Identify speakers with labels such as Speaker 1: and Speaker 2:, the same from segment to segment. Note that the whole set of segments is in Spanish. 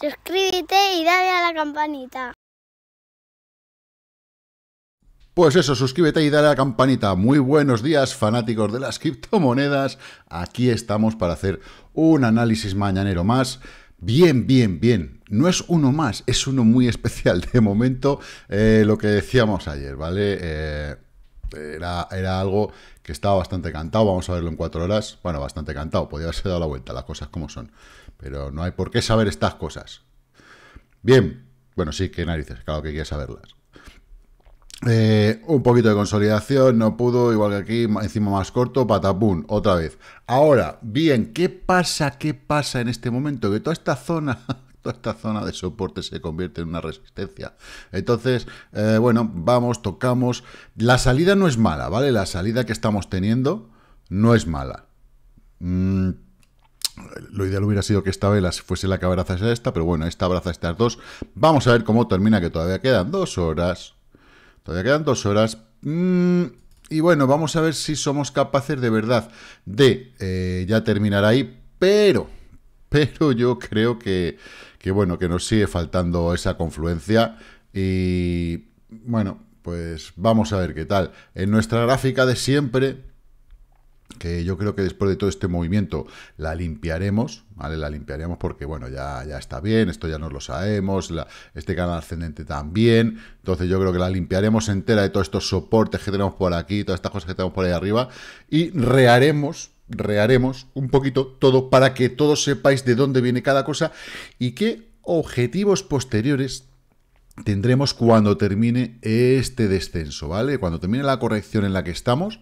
Speaker 1: suscríbete y dale a la campanita. Pues eso, suscríbete y dale a la campanita. Muy buenos días, fanáticos de las criptomonedas. Aquí estamos para hacer un análisis mañanero más. Bien, bien, bien. No es uno más, es uno muy especial de momento, eh, lo que decíamos ayer, ¿vale? Eh, era, era, algo que estaba bastante cantado, vamos a verlo en cuatro horas. Bueno, bastante cantado, podía haberse dado la vuelta, las cosas como son. Pero no hay por qué saber estas cosas. Bien, bueno, sí, que narices, claro que quieres saberlas. Eh, un poquito de consolidación, no pudo, igual que aquí, encima más corto, patapum, otra vez. Ahora, bien, ¿qué pasa, qué pasa en este momento? Que toda esta zona, toda esta zona de soporte se convierte en una resistencia. Entonces, eh, bueno, vamos, tocamos. La salida no es mala, ¿vale? La salida que estamos teniendo no es mala. Mm, lo ideal hubiera sido que esta vela fuese la que abrazase esta, pero bueno, esta abraza a estas dos. Vamos a ver cómo termina, que todavía quedan dos horas. Todavía quedan dos horas. Mm, y bueno, vamos a ver si somos capaces de verdad de eh, ya terminar ahí, pero, pero yo creo que, que, bueno, que nos sigue faltando esa confluencia y, bueno, pues vamos a ver qué tal. En nuestra gráfica de siempre que yo creo que después de todo este movimiento la limpiaremos, ¿vale? La limpiaremos porque, bueno, ya, ya está bien, esto ya nos lo sabemos, este canal ascendente también, entonces yo creo que la limpiaremos entera de todos estos soportes que tenemos por aquí, todas estas cosas que tenemos por ahí arriba, y reharemos, reharemos un poquito todo para que todos sepáis de dónde viene cada cosa y qué objetivos posteriores tendremos cuando termine este descenso, ¿vale? Cuando termine la corrección en la que estamos,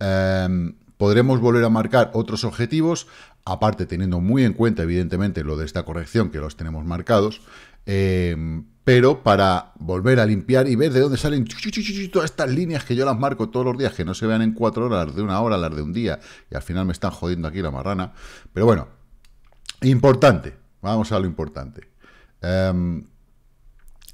Speaker 1: eh, Podremos volver a marcar otros objetivos, aparte teniendo muy en cuenta, evidentemente, lo de esta corrección que los tenemos marcados, eh, pero para volver a limpiar y ver de dónde salen todas estas líneas que yo las marco todos los días, que no se vean en cuatro horas, las de una hora, las de un día, y al final me están jodiendo aquí la marrana. Pero bueno, importante, vamos a lo importante. Em,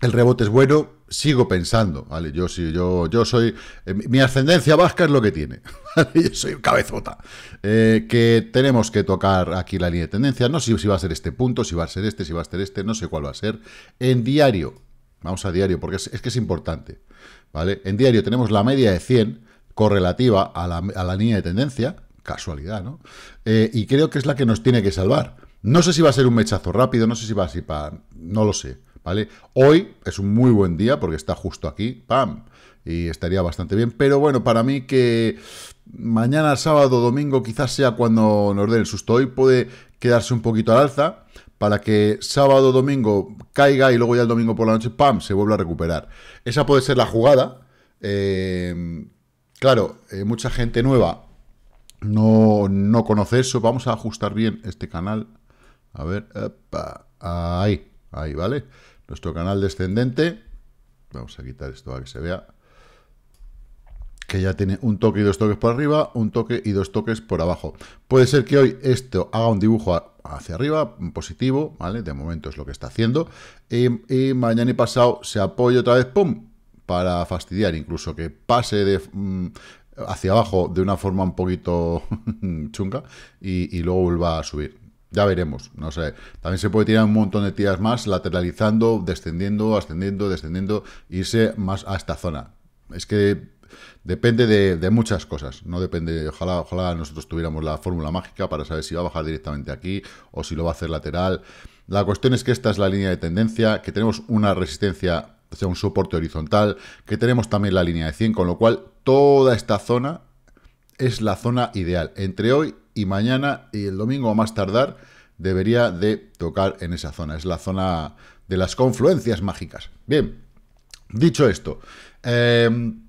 Speaker 1: el rebote es bueno, sigo pensando, ¿vale? Yo sí, yo, yo soy. Eh, mi ascendencia vasca es lo que tiene. Yo soy cabezota. Eh, que tenemos que tocar aquí la línea de tendencia. No sé si va a ser este punto, si va a ser este, si va a ser este, no sé cuál va a ser. En diario, vamos a diario, porque es, que es importante. ¿Vale? En diario tenemos la media de 100 correlativa a la, a la línea de tendencia, casualidad, ¿no? Eh, y creo que es la que nos tiene que salvar. No sé si va a ser un mechazo rápido, no sé si va a ser para... No lo sé. Hoy es un muy buen día porque está justo aquí, ¡pam! Y estaría bastante bien, pero bueno, para mí que mañana, sábado, domingo, quizás sea cuando nos den el susto. Hoy puede quedarse un poquito al alza para que sábado, domingo caiga y luego ya el domingo por la noche, ¡pam!, se vuelva a recuperar. Esa puede ser la jugada. Eh, claro, eh, mucha gente nueva no, no conoce eso. Vamos a ajustar bien este canal. A ver, opa, ahí. Ahí, ¿vale? Nuestro canal descendente. Vamos a quitar esto para que se vea. Que ya tiene un toque y dos toques por arriba, un toque y dos toques por abajo. Puede ser que hoy esto haga un dibujo hacia arriba, positivo, ¿vale? De momento es lo que está haciendo. Y, mañana y pasado se apoya otra vez, ¡pum! Para fastidiar, incluso que pase de... Mm, hacia abajo de una forma un poquito chunga y luego vuelva a subir. Ya veremos, no sé. También se puede tirar un montón de tiras más, lateralizando, descendiendo, ascendiendo, descendiendo, irse más a esta zona. Es que depende de, muchas cosas. No depende, ojalá, ojalá nosotros tuviéramos la fórmula mágica para saber si va a bajar directamente aquí o si lo va a hacer lateral. La cuestión es que esta es la línea de tendencia, que tenemos una resistencia, o sea, un soporte horizontal, que tenemos también la línea de 100, con lo cual toda esta zona es la zona ideal. Entre hoy y mañana y el domingo a más tardar debería de tocar en esa zona. Es la zona de las confluencias mágicas. Bien, dicho esto, em,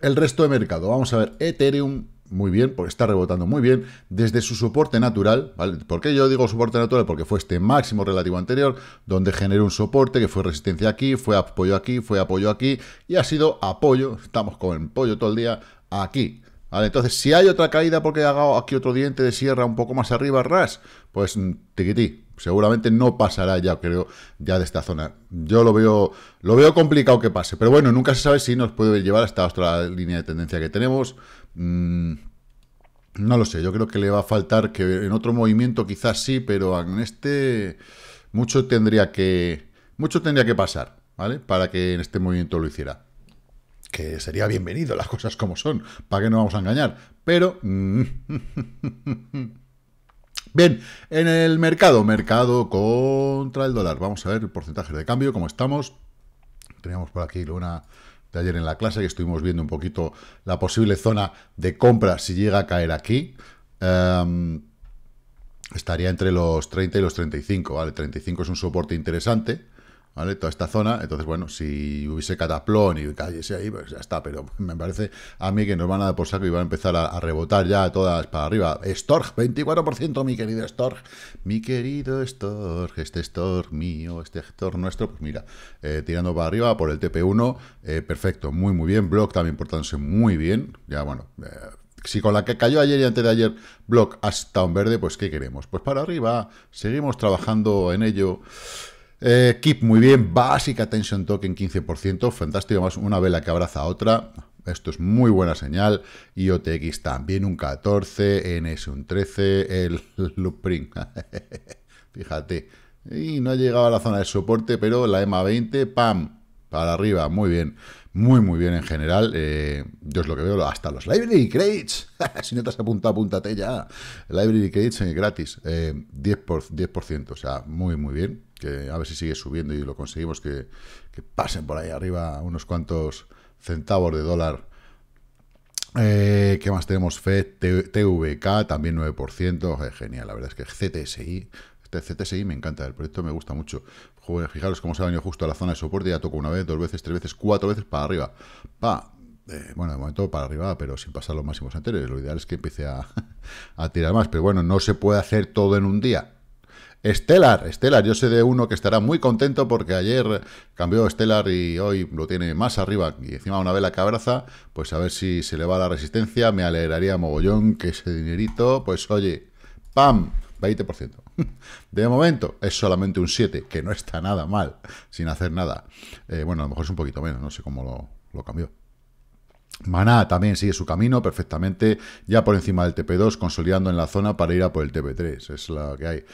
Speaker 1: el resto de mercado. Vamos a ver Ethereum muy bien, porque está rebotando muy bien, desde su soporte natural, ¿vale? ¿Por qué yo digo soporte natural? Porque fue este máximo relativo anterior, donde generó un soporte, que fue resistencia aquí, fue apoyo aquí, fue apoyo aquí, y ha sido apoyo, estamos con el pollo todo el día, aquí entonces, si hay otra caída porque haga aquí otro diente de sierra un poco más arriba, ras, pues mm, tiquití, seguramente no pasará ya, creo, ya de esta zona. Yo lo veo, lo veo complicado que pase, pero bueno, nunca se sabe si nos puede llevar hasta otra línea de tendencia que tenemos. Mm, no lo sé, yo creo que le va a faltar que en otro movimiento quizás sí, pero en este mucho tendría que mucho tendría que pasar, ¿vale? Para que en este movimiento lo hiciera que sería bienvenido, las cosas como son, para que no vamos a engañar, pero... Bien, en el mercado, mercado contra el dólar, vamos a ver el porcentaje de cambio, cómo estamos, teníamos por aquí Luna de ayer en la clase que estuvimos viendo un poquito la posible zona de compra si llega a caer aquí. Em, estaría entre los 30 y los 35, ¿vale? 35 es un soporte interesante. ¿vale? Toda esta zona, entonces, bueno, si hubiese cataplón y cayese ahí, pues ya está, pero me parece a mí que nos van a dar por saco y van a empezar a, rebotar ya todas para arriba. Storg, 24%, mi querido Storg, mi querido Storg, este Storg mío, este Storg nuestro, pues mira, eh, tirando para arriba por el TP1, eh, perfecto, muy, muy bien, Block también portándose muy bien, ya bueno... Eh, si con la que cayó ayer y antes de ayer Block hasta un verde, pues ¿qué queremos? Pues para arriba, seguimos trabajando en ello. Eh, Keep muy bien, básica Tension Token 15%, fantástico, más una vela que abraza a otra, esto es muy buena señal. IOTX también un 14, NS un 13, el loop print Fíjate. Y no ha llegado a la zona de soporte, pero la EMA 20, ¡pam! Para arriba, muy bien. Muy, muy bien en general. Eh, yo es lo que veo, hasta los Library credits, si no te has apuntado, apúntate ya. Library credits eh, gratis, eh, por, 10%. O sea, muy, muy bien que a ver si sigue subiendo y lo conseguimos, que, pasen por ahí arriba unos cuantos centavos de dólar. Eh, ¿Qué más tenemos? FED, TVK, también 9%. Eh, genial, la verdad es que CTSI. Este CTSI me encanta, el proyecto me gusta mucho. Joder, fijaros cómo se ha venido justo a la zona de soporte, ya tocó una vez, dos veces, tres veces, cuatro veces para arriba. Pa, eh, bueno, de momento para arriba, pero sin pasar los máximos anteriores. Lo ideal es que empiece a tirar más. Pero bueno, no se puede hacer todo en un día Estelar, Estelar, yo sé de uno que estará muy contento porque ayer cambió Estelar y hoy lo tiene más arriba y encima una vela que abraza, pues a ver si se le va la resistencia, me alegraría mogollón que ese dinerito, pues oye, ¡pam! 20%. De momento es solamente un 7, que no está nada mal, sin hacer nada. Eh, bueno, a lo mejor es un poquito menos, no sé cómo lo cambió. Maná también sigue su camino perfectamente, ya por encima del TP2, consolidando en la zona para ir a por el TP3. Es lo que hay.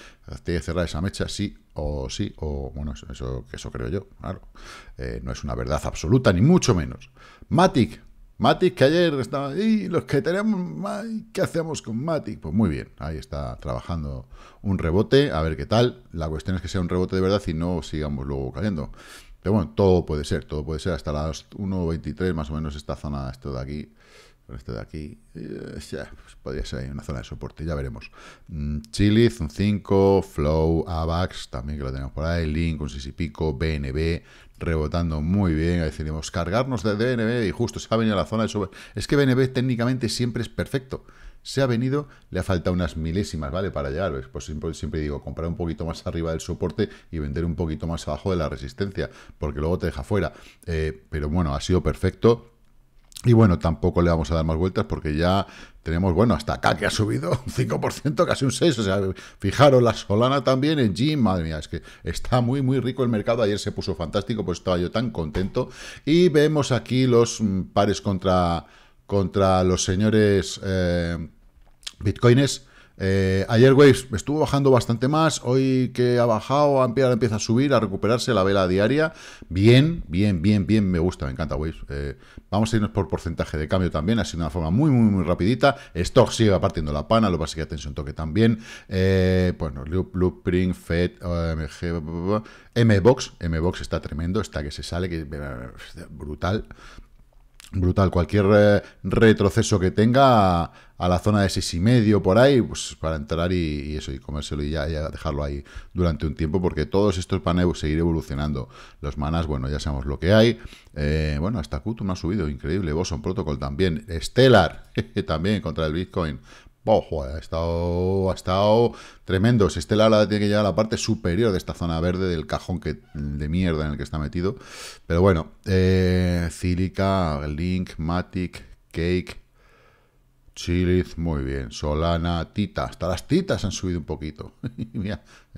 Speaker 1: Tiene que cerrar esa mecha, sí o sí, o bueno, eso, creo yo, claro. Eh, no es una verdad absoluta, ni mucho menos. Matic, Matic, que ayer estaba ahí, los que tenemos, ¿qué hacemos con Matic? Pues muy bien, ahí está trabajando un rebote, a ver qué tal. La cuestión es que sea un rebote de verdad y no sigamos luego cayendo bueno, todo puede ser, todo puede ser. Hasta las 1.23 más o menos esta zona, esto de aquí, con este de aquí, eh, pues, podría ser ahí una zona de soporte, ya veremos. Mm, Chili Chiliz, un 5, Flow, Avax, también que lo tenemos por ahí, Link, un 6 y pico, BNB, rebotando muy bien. Decidimos cargarnos de BNB y justo se ha venido a la zona de soporte. Es que BNB técnicamente siempre es perfecto. Se ha venido, le ha faltado unas milésimas, ¿vale? Para llegar. Pues, siempre, digo, comprar un poquito más arriba del soporte y vender un poquito más abajo de la resistencia, porque luego te deja fuera. Eh, pero bueno, ha sido perfecto y bueno, tampoco le vamos a dar más vueltas porque ya tenemos, bueno, hasta acá que ha subido un 5%, casi un 6%. O sea, fijaros, la Solana también en G, madre mía, es que está muy, muy rico el mercado. Ayer se puso fantástico, pues estaba yo tan contento. Y vemos aquí los pares contra, contra los señores eh, bitcoines. Eh, ayer Waves estuvo bajando bastante más, hoy que ha bajado, ahora empieza a subir, a recuperarse la vela diaria. Bien, bien, bien, bien, me gusta, me encanta Waves. Eh, vamos a irnos por porcentaje de cambio también, Ha sido una forma muy, muy, muy rapidita. Stock sigue partiendo la pana, lo que atención toque también. Pues bueno, Loop, Blueprint, Fed, MG, MBox, MBox está tremendo, está que se sale, que es brutal. Brutal. Cualquier eh, retroceso que tenga a, la zona de seis y medio por ahí, pues para entrar y, eso, y comérselo y ya, dejarlo ahí durante un tiempo, porque todos estos van a seguir evolucionando. Los manas, bueno, ya sabemos lo que hay. Eh, bueno, hasta Kutum ha subido, increíble. Boson Protocol también. Stellar, también contra el Bitcoin ha estado, ha estado tremendo. Este Estela tiene que llegar a la parte superior de esta zona verde del cajón que, de mierda en el que está metido. Pero bueno, eh, Cílica, Link, Matic, Cake, Chiliz, muy bien. Solana, Tita. Hasta las titas han subido un poquito.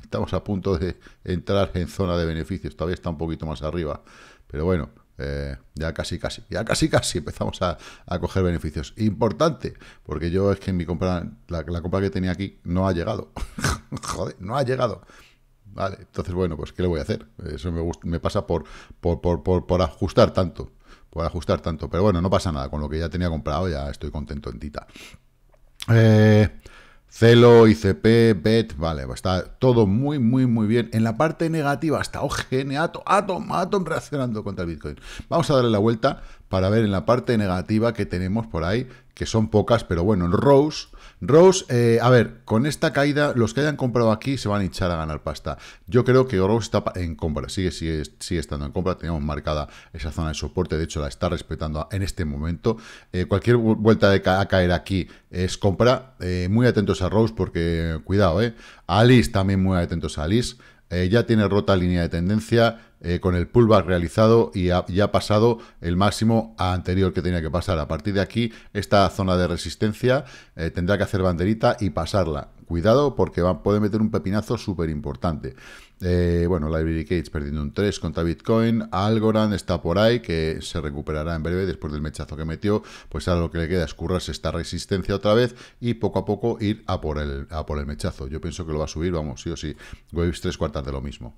Speaker 1: estamos a punto de entrar en zona de beneficios. Todavía está un poquito más arriba. Pero bueno, eh, ya casi, casi, ya casi, casi empezamos a, coger beneficios. Importante, porque yo es que mi compra, la, compra que tenía aquí no ha llegado. Joder, no ha llegado. Vale, entonces, bueno, pues, ¿qué le voy a hacer? Eso me, me pasa por, por, por, por ajustar tanto, por ajustar tanto. Pero bueno, no pasa nada, con lo que ya tenía comprado ya estoy contento en Tita. Eh, Celo, ICP, BET, vale, pues está todo muy, muy, muy bien. En la parte negativa está OGN, Atom, Atom, Atom reaccionando contra el Bitcoin. Vamos a darle la vuelta para ver en la parte negativa que tenemos por ahí, que son pocas, pero bueno, en Rose Rose, eh, a ver, con esta caída, los que hayan comprado aquí se van a hinchar a ganar pasta. Yo creo que Rose está en compra, sigue, estando en compra. Tenemos marcada esa zona de soporte, de hecho la está respetando en este momento. Eh, cualquier vuelta de a caer aquí es compra. Eh, muy atentos a Rose porque, cuidado, eh. Alice también muy atentos a Alice. Eh, ya tiene rota línea de tendencia, eh, con el pullback realizado y ha, ya ha pasado el máximo anterior que tenía que pasar. A partir de aquí, esta zona de resistencia eh, tendrá que hacer banderita y pasarla. Cuidado porque va, puede meter un pepinazo súper importante. Eh, bueno, Library Cage perdiendo un 3 contra Bitcoin. Algorand está por ahí, que se recuperará en breve después del mechazo que metió. Pues ahora lo que le queda es currarse esta resistencia otra vez y poco a poco ir a por el, por el mechazo. Yo pienso que lo va a subir, vamos, sí o sí. Waves tres cuartas de lo mismo.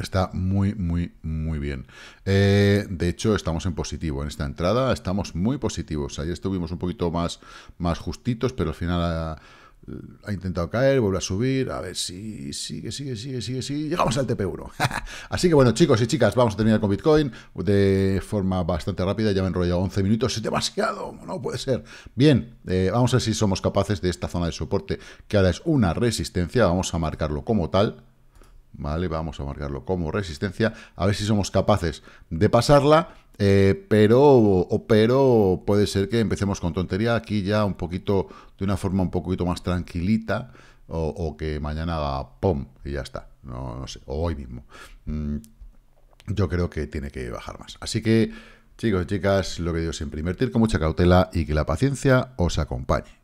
Speaker 1: Está muy, muy, muy bien. Eh, de hecho, estamos en positivo. En esta entrada estamos muy positivos. Ahí estuvimos un poquito más, más justitos, pero al final... Ah, ha intentado caer, vuelve a subir, a ver si sigue, sigue, sigue, sigue, sigue, llegamos al TP1. Así que bueno, chicos y chicas, vamos a terminar con Bitcoin de forma bastante rápida, ya me he enrollado 11 minutos, es demasiado, no puede ser. Bien, eh, vamos a ver si somos capaces de esta zona de soporte, que ahora es una resistencia, vamos a marcarlo como tal, ¿vale? Vamos a marcarlo como resistencia, a ver si somos capaces de pasarla, eh, pero, pero puede ser que empecemos con tontería aquí ya un poquito, de una forma un poquito más tranquilita, o, que mañana va y ya está, no, sé, o hoy mismo. Mm, yo creo que tiene que bajar más. Así que, chicos, chicas, lo que digo siempre, invertir con mucha cautela y que la paciencia os acompañe.